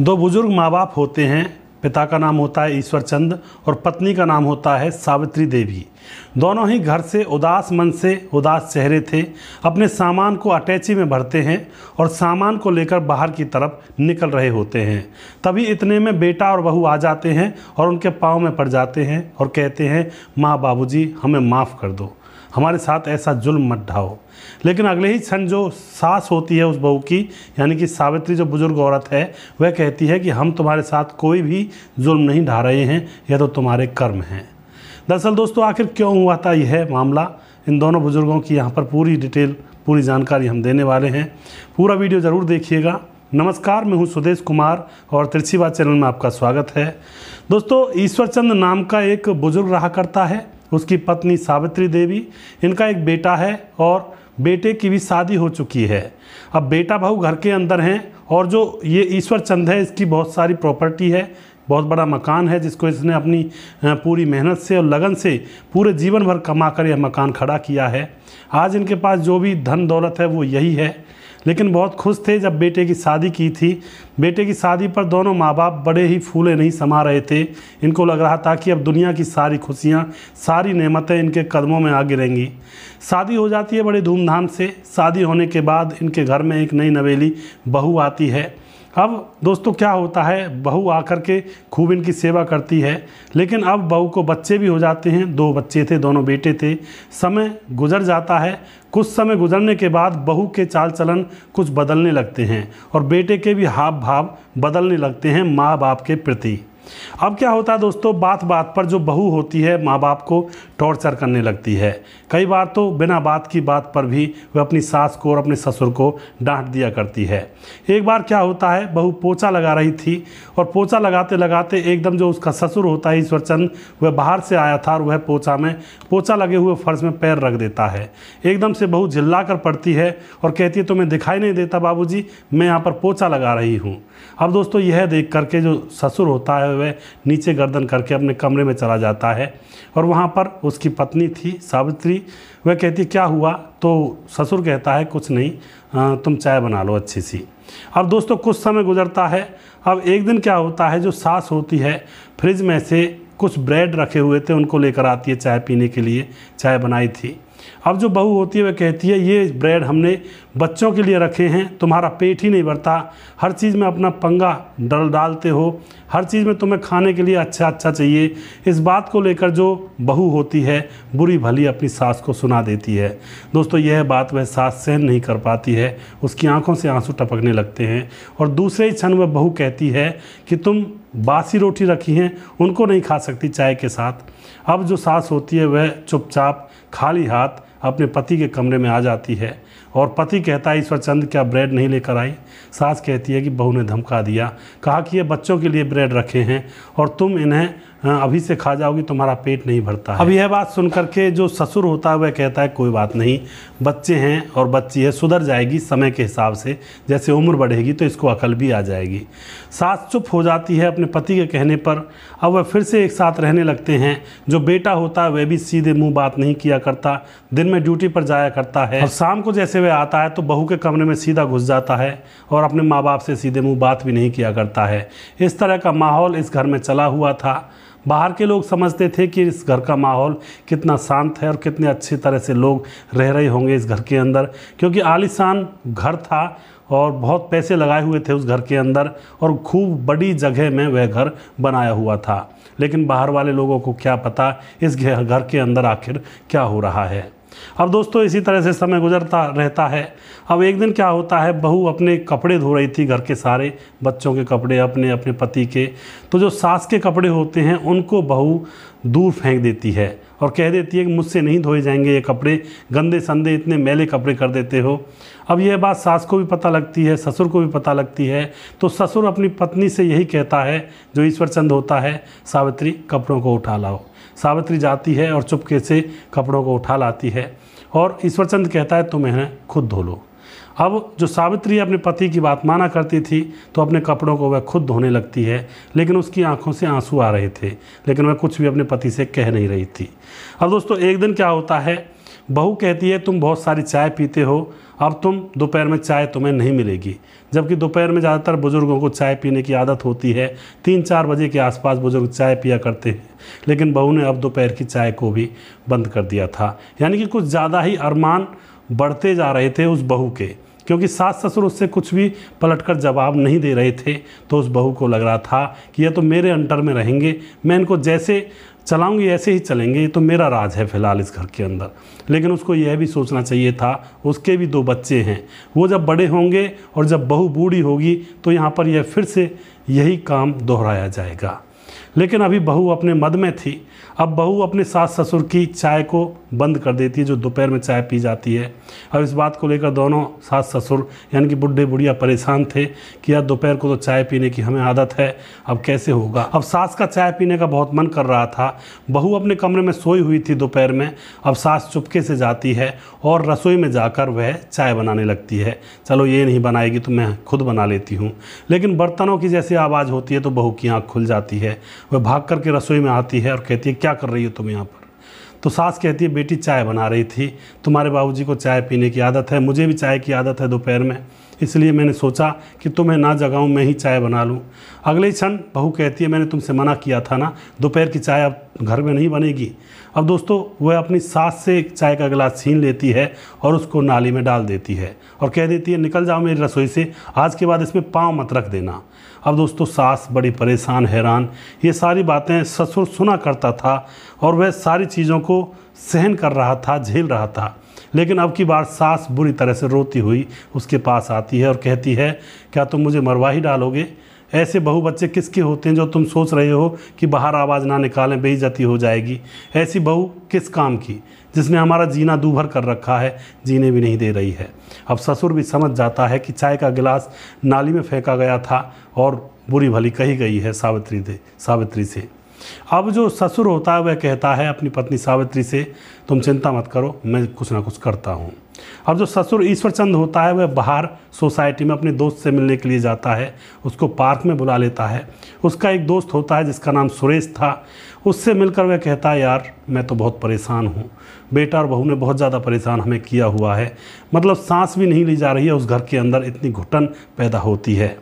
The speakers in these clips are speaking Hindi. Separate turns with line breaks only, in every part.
दो बुजुर्ग माँ बाप होते हैं पिता का नाम होता है ईश्वर चंद और पत्नी का नाम होता है सावित्री देवी दोनों ही घर से उदास मन से उदास चेहरे थे अपने सामान को अटैची में भरते हैं और सामान को लेकर बाहर की तरफ निकल रहे होते हैं तभी इतने में बेटा और बहू आ जाते हैं और उनके पाँव में पड़ जाते हैं और कहते हैं माँ बाबूजी हमें माफ़ कर दो हमारे साथ ऐसा जुल्म मत ढाओ लेकिन अगले ही क्षण जो सास होती है उस बहू की यानी कि सावित्री जो बुजुर्ग औरत है वह कहती है कि हम तुम्हारे साथ कोई भी जुल्म नहीं ढा रहे हैं यह तो तुम्हारे कर्म हैं दरअसल दोस्तों आखिर क्यों हुआ था यह मामला इन दोनों बुज़ुर्गों की यहाँ पर पूरी डिटेल पूरी जानकारी हम देने वाले हैं पूरा वीडियो ज़रूर देखिएगा नमस्कार मैं हूं सुदेश कुमार और तिरछीवा चैनल में आपका स्वागत है दोस्तों ईश्वरचंद नाम का एक बुजुर्ग रहा करता है उसकी पत्नी सावित्री देवी इनका एक बेटा है और बेटे की भी शादी हो चुकी है अब बेटा बहू घर के अंदर हैं और जो ये ईश्वर चंद है इसकी बहुत सारी प्रॉपर्टी है बहुत बड़ा मकान है जिसको इसने अपनी पूरी मेहनत से और लगन से पूरे जीवन भर कमा कर यह मकान खड़ा किया है आज इनके पास जो भी धन दौलत है वो यही है लेकिन बहुत खुश थे जब बेटे की शादी की थी बेटे की शादी पर दोनों माँ बाप बड़े ही फूले नहीं समा रहे थे इनको लग रहा था कि अब दुनिया की सारी खुशियाँ सारी नेमतें इनके कदमों में आ गिरेंगी शादी हो जाती है बड़े धूमधाम से शादी होने के बाद इनके घर में एक नई नवेली बहू आती है अब दोस्तों क्या होता है बहू आकर के खूब इनकी सेवा करती है लेकिन अब बहू को बच्चे भी हो जाते हैं दो बच्चे थे दोनों बेटे थे समय गुजर जाता है कुछ समय गुजरने के बाद बहू के चाल चलन कुछ बदलने लगते हैं और बेटे के भी हाव भाव बदलने लगते हैं माँ बाप के प्रति अब क्या होता है दोस्तों बात बात पर जो बहू होती है माँ बाप को टॉर्चर करने लगती है कई बार तो बिना बात की बात पर भी वह अपनी सास को और अपने ससुर को डांट दिया करती है एक बार क्या होता है बहू पोचा लगा रही थी और पोचा लगाते लगाते एकदम जो उसका ससुर होता है ईश्वरचंद वह बाहर से आया था और वह पोचा में पोचा लगे हुए फर्श में पैर रख देता है एकदम से बहू झिल्ला कर पड़ती है और कहती है तुम्हें तो दिखाई नहीं देता बाबूजी मैं यहाँ पर पोचा लगा रही हूँ अब दोस्तों यह देख करके जो ससुर होता है हुए नीचे गर्दन करके अपने कमरे में चला जाता है और वहाँ पर उसकी पत्नी थी सावित्री वह कहती क्या हुआ तो ससुर कहता है कुछ नहीं तुम चाय बना लो अच्छी सी अब दोस्तों कुछ समय गुजरता है अब एक दिन क्या होता है जो सास होती है फ्रिज में से कुछ ब्रेड रखे हुए थे उनको लेकर आती है चाय पीने के लिए चाय बनाई थी अब जो बहू होती है वह कहती है ये ब्रेड हमने बच्चों के लिए रखे हैं तुम्हारा पेट ही नहीं भरता हर चीज़ में अपना पंगा डल डालते हो हर चीज़ में तुम्हें खाने के लिए अच्छा अच्छा चाहिए इस बात को लेकर जो बहू होती है बुरी भली अपनी सास को सुना देती है दोस्तों यह बात वह सास सहन नहीं कर पाती है उसकी आंखों से आंसू टपकने लगते हैं और दूसरे ही क्षण वह बहू कहती है कि तुम बासी रोटी रखी हैं उनको नहीं खा सकती चाय के साथ अब जो सास होती है वह चुपचाप खाली हाथ अपने पति के कमरे में आ जाती है और पति कहता है ईश्वर चंद क्या ब्रेड नहीं लेकर आई सास कहती है कि बहू ने धमका दिया कहा कि ये बच्चों के लिए ब्रेड रखे हैं और तुम इन्हें अभी से खा जाओगी तुम्हारा पेट नहीं भरता है। अब यह बात सुन करके जो ससुर होता है वह कहता है कोई बात नहीं बच्चे हैं और बच्ची है सुधर जाएगी समय के हिसाब से जैसे उम्र बढ़ेगी तो इसको अकल भी आ जाएगी सास चुप हो जाती है अपने पति के कहने पर अब वह फिर से एक साथ रहने लगते हैं जो बेटा होता है वह भी सीधे मुँह बात नहीं किया करता दिन में ड्यूटी पर जाया करता है और शाम को जैसे हुए आता है तो बहू के कमरे में सीधा घुस जाता है और अपने माँ बाप से सीधे मुँह बात भी नहीं किया करता है इस तरह का माहौल इस घर में चला हुआ था बाहर के लोग समझते थे कि इस घर का माहौल कितना शांत है और कितने अच्छी तरह से लोग रह रहे होंगे इस घर के अंदर क्योंकि आलिशान घर था और बहुत पैसे लगाए हुए थे उस घर के अंदर और खूब बड़ी जगह में वह घर बनाया हुआ था लेकिन बाहर वाले लोगों को क्या पता इस घर के अंदर आखिर क्या हो रहा है अब दोस्तों इसी तरह से समय गुजरता रहता है अब एक दिन क्या होता है बहू अपने कपड़े धो रही थी घर के सारे बच्चों के कपड़े अपने अपने पति के तो जो सास के कपड़े होते हैं उनको बहू दूर फेंक देती है और कह देती है कि मुझसे नहीं धोए जाएंगे ये कपड़े गंदे संदे इतने मैले कपड़े कर देते हो अब यह बात सास को भी पता लगती है ससुर को भी पता लगती है तो ससुर अपनी पत्नी से यही कहता है जो ईश्वरचंद होता है सावित्री कपड़ों को उठा लाओ सावित्री जाती है और चुपके से कपड़ों को उठा लाती है और ईश्वरचंद कहता है तुम इन्हें खुद धो लो अब जो सावित्री अपने पति की बात माना करती थी तो अपने कपड़ों को वह खुद धोने लगती है लेकिन उसकी आंखों से आंसू आ रहे थे लेकिन वह कुछ भी अपने पति से कह नहीं रही थी अब दोस्तों एक दिन क्या होता है बहू कहती है तुम बहुत सारी चाय पीते हो अब तुम दोपहर में चाय तुम्हें नहीं मिलेगी जबकि दोपहर में ज़्यादातर बुज़ुर्गों को चाय पीने की आदत होती है तीन चार बजे के आसपास बुज़ुर्ग चाय पिया करते हैं लेकिन बहू ने अब दोपहर की चाय को भी बंद कर दिया था यानी कि कुछ ज़्यादा ही अरमान बढ़ते जा रहे थे उस बहू के क्योंकि सास ससुर उससे कुछ भी पलटकर जवाब नहीं दे रहे थे तो उस बहू को लग रहा था कि यह तो मेरे अंटर में रहेंगे मैं इनको जैसे चलाऊंगी ऐसे ही चलेंगे तो मेरा राज है फिलहाल इस घर के अंदर लेकिन उसको यह भी सोचना चाहिए था उसके भी दो बच्चे हैं वो जब बड़े होंगे और जब बहू बूढ़ी होगी तो यहाँ पर यह फिर से यही काम दोहराया जाएगा लेकिन अभी बहू अपने मद में थी अब बहू अपने सास ससुर की चाय को बंद कर देती है जो दोपहर में चाय पी जाती है अब इस बात को लेकर दोनों सास ससुर यानी कि बुढ़े बुढ़िया परेशान थे कि यार दोपहर को तो चाय पीने की हमें आदत है अब कैसे होगा अब सास का चाय पीने का बहुत मन कर रहा था बहू अपने कमरे में सोई हुई थी दोपहर में अब सास चुपके से जाती है और रसोई में जाकर वह चाय बनाने लगती है चलो ये नहीं बनाएगी तो मैं खुद बना लेती हूँ लेकिन बर्तनों की जैसी आवाज़ होती है तो बहू की आँख खुल जाती है वह भाग करके रसोई में आती है और कहती है क्या कर रही हो तुम यहाँ पर तो सास कहती है बेटी चाय बना रही थी तुम्हारे बाबूजी को चाय पीने की आदत है मुझे भी चाय की आदत है दोपहर में इसलिए मैंने सोचा कि तुम्हें ना जगाऊं मैं ही चाय बना लूं अगले क्षण बहू कहती है मैंने तुमसे मना किया था ना दोपहर की चाय अब घर में नहीं बनेगी अब दोस्तों वह अपनी सास से चाय का गिलास छीन लेती है और उसको नाली में डाल देती है और कह देती है निकल जाओ मेरी रसोई से आज के बाद इसमें पाँव मत रख देना अब दोस्तों सास बड़ी परेशान हैरान ये सारी बातें ससुर सुना करता था और वह सारी चीज़ों को सहन कर रहा था झेल रहा था लेकिन अब की बार सास बुरी तरह से रोती हुई उसके पास आती है और कहती है क्या तुम मुझे मरवा ही डालोगे ऐसे बहु बच्चे किसके होते हैं जो तुम सोच रहे हो कि बाहर आवाज़ ना निकालें बेइज्जती हो जाएगी ऐसी बहू किस काम की जिसने हमारा जीना दूभर कर रखा है जीने भी नहीं दे रही है अब ससुर भी समझ जाता है कि चाय का गिलास नाली में फेंका गया था और बुरी भली कही गई है सावित्री दे सावित्री से अब जो ससुर होता है वह कहता है अपनी पत्नी सावित्री से तुम चिंता मत करो मैं कुछ ना कुछ करता हूँ अब जो ससुर ईश्वरचंद होता है वह बाहर सोसाइटी में अपने दोस्त से मिलने के लिए जाता है उसको पार्क में बुला लेता है उसका एक दोस्त होता है जिसका नाम सुरेश था उससे मिलकर वह कहता है यार मैं तो बहुत परेशान हूँ बेटा और बहू ने बहुत ज़्यादा परेशान हमें किया हुआ है मतलब सांस भी नहीं ली जा रही है उस घर के अंदर इतनी घुटन पैदा होती है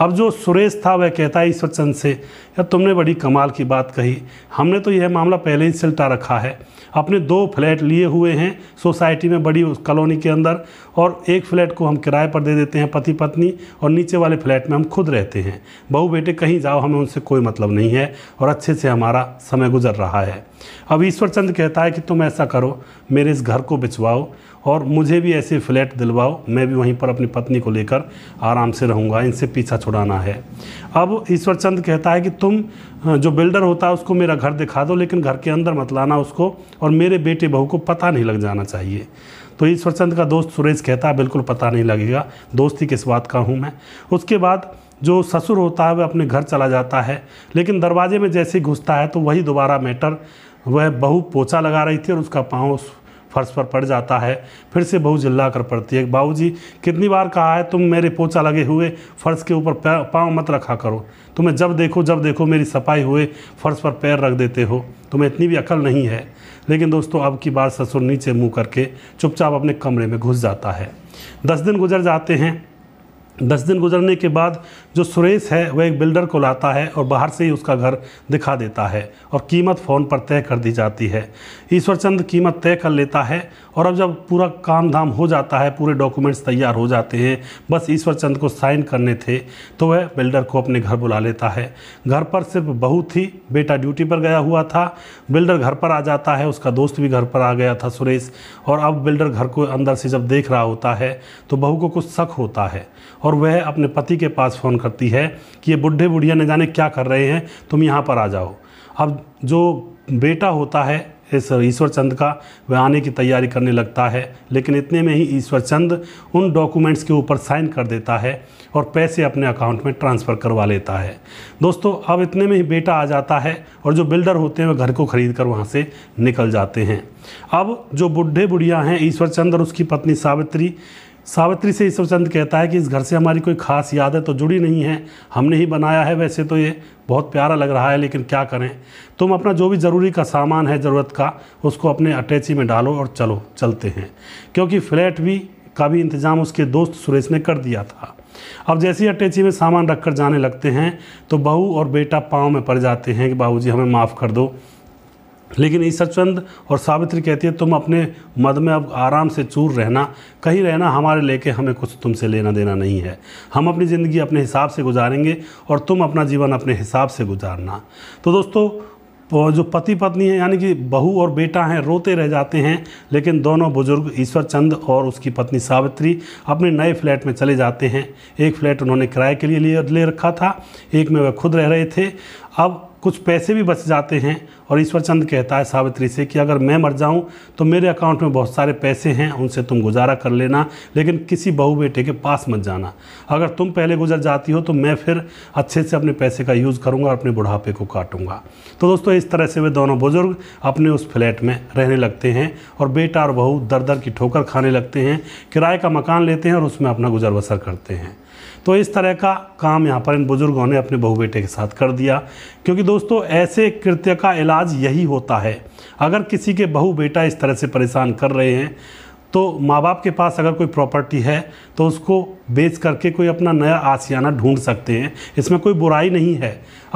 अब जो सुरेश था वह कहता है ईश्वरचंद से यार तुमने बड़ी कमाल की बात कही हमने तो यह मामला पहले ही सिलटा रखा है अपने दो फ्लैट लिए हुए हैं सोसाइटी में बड़ी उस कॉलोनी के अंदर और एक फ्लैट को हम किराए पर दे देते हैं पति पत्नी और नीचे वाले फ्लैट में हम खुद रहते हैं बहू बेटे कहीं जाओ हमें उनसे कोई मतलब नहीं है और अच्छे से हमारा समय गुजर रहा है अब ईश्वरचंद कहता है कि तुम ऐसा करो मेरे इस घर को बिचवाओ और मुझे भी ऐसे फ्लैट दिलवाओ मैं भी वहीं पर अपनी पत्नी को लेकर आराम से रहूँगा इनसे पीछा छुड़ाना है अब ईश्वर चंद कहता है कि तुम जो बिल्डर होता है उसको मेरा घर दिखा दो लेकिन घर के अंदर मत लाना उसको और मेरे बेटे बहू को पता नहीं लग जाना चाहिए तो ईश्वर चंद का दोस्त सुरेश कहता है बिल्कुल पता नहीं लगेगा दोस्ती किस बात का हूँ मैं उसके बाद जो ससुर होता है वह अपने घर चला जाता है लेकिन दरवाजे में जैसे ही घुसता है तो वही दोबारा मैटर वह बहू पोचा लगा रही थी और उसका पाँव फर्श पर पड़ जाता है फिर से बहू जिल्ला कर पड़ती है जी कितनी बार कहा है तुम मेरे पोछा लगे हुए फर्श के ऊपर पाँव मत रखा करो तुम्हें जब देखो जब देखो मेरी सफाई हुए फर्श पर पैर रख देते हो तुम्हें इतनी भी अकल नहीं है लेकिन दोस्तों अब की बार ससुर नीचे मुँह करके चुपचाप अपने कमरे में घुस जाता है दस दिन गुजर जाते हैं दस दिन गुजरने के बाद जो सुरेश है वह एक बिल्डर को लाता है और बाहर से ही उसका घर दिखा देता है और कीमत फ़ोन पर तय कर दी जाती है ईश्वरचंद कीमत तय कर लेता है और अब जब पूरा काम धाम हो जाता है पूरे डॉक्यूमेंट्स तैयार हो जाते हैं बस ईश्वरचंद को साइन करने थे तो वह बिल्डर को अपने घर बुला लेता है घर पर सिर्फ बहू थी बेटा ड्यूटी पर गया हुआ था बिल्डर घर पर आ जाता है उसका दोस्त भी घर पर आ गया था सुरेश और अब बिल्डर घर को अंदर से जब देख रहा होता है तो बहू को कुछ शक होता है और वह अपने पति के पास फ़ोन कर करती है कि ये बुढ़े बुढ़िया न जाने क्या कर रहे हैं तुम यहाँ पर आ जाओ अब जो बेटा होता है इस ईश्वर चंद का वह आने की तैयारी करने लगता है लेकिन इतने में ही ईश्वर चंद उन डॉक्यूमेंट्स के ऊपर साइन कर देता है और पैसे अपने अकाउंट में ट्रांसफ़र करवा लेता है दोस्तों अब इतने में ही बेटा आ जाता है और जो बिल्डर होते हैं वह घर को खरीद कर वहाँ से निकल जाते हैं अब जो बुढ़े बुढ़िया हैं ईश्वर चंद और उसकी पत्नी सावित्री सावित्री से ईश्वरचंद कहता है कि इस घर से हमारी कोई खास यादें तो जुड़ी नहीं है हमने ही बनाया है वैसे तो ये बहुत प्यारा लग रहा है लेकिन क्या करें तुम अपना जो भी ज़रूरी का सामान है ज़रूरत का उसको अपने अटैची में डालो और चलो चलते हैं क्योंकि फ्लैट भी का भी इंतज़ाम उसके दोस्त सुरेश ने कर दिया था अब जैसे ही अटैची में सामान रख कर जाने लगते हैं तो बहू और बेटा पाँव में पड़ जाते हैं कि बाबूजी हमें माफ़ कर दो लेकिन ईश्वरचंद और सावित्री कहती है तुम अपने मद में अब आराम से चूर रहना कहीं रहना हमारे लेके हमें कुछ तुमसे लेना देना नहीं है हम अपनी ज़िंदगी अपने हिसाब से गुजारेंगे और तुम अपना जीवन अपने हिसाब से गुजारना तो दोस्तों जो पति पत्नी है यानी कि बहू और बेटा हैं रोते रह जाते हैं लेकिन दोनों बुजुर्ग ईश्वर चंद और उसकी पत्नी सावित्री अपने नए फ्लैट में चले जाते हैं एक फ्लैट उन्होंने किराए के लिए ले रखा था एक में वह खुद रह रहे थे अब कुछ पैसे भी बच जाते हैं और ईश्वरचंद कहता है सावित्री से कि अगर मैं मर जाऊं तो मेरे अकाउंट में बहुत सारे पैसे हैं उनसे तुम गुजारा कर लेना लेकिन किसी बहू बेटे के पास मत जाना अगर तुम पहले गुजर जाती हो तो मैं फिर अच्छे से अपने पैसे का यूज़ करूँगा और अपने बुढ़ापे को काटूँगा तो दोस्तों इस तरह से वे दोनों बुज़ुर्ग अपने उस फ्लैट में रहने लगते हैं और बेटा और बहू दर दर की ठोकर खाने लगते हैं किराए का मकान लेते हैं और उसमें अपना गुजर बसर करते हैं तो इस तरह का काम यहाँ पर इन बुज़ुर्गों ने अपने बहू बेटे के साथ कर दिया क्योंकि दोस्तों ऐसे कृत्य का इलाज इलाज यही होता है अगर किसी के बहू बेटा इस तरह से परेशान कर रहे हैं तो माँ बाप के पास अगर कोई प्रॉपर्टी है तो उसको बेच करके कोई अपना नया आसियाना ढूंढ सकते हैं इसमें कोई बुराई नहीं है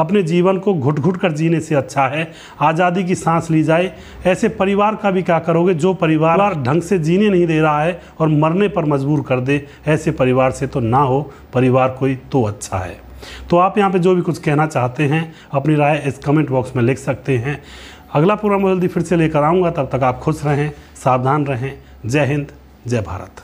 अपने जीवन को घुट घुट कर जीने से अच्छा है आज़ादी की सांस ली जाए ऐसे परिवार का भी क्या करोगे जो परिवार ढंग से जीने नहीं दे रहा है और मरने पर मजबूर कर दे ऐसे परिवार से तो ना हो परिवार कोई तो अच्छा है तो आप यहाँ पे जो भी कुछ कहना चाहते हैं अपनी राय इस कमेंट बॉक्स में लिख सकते हैं अगला प्रोग्राम जल्दी फिर से लेकर आऊँगा तब तक आप खुश रहें सावधान रहें जय हिंद जय भारत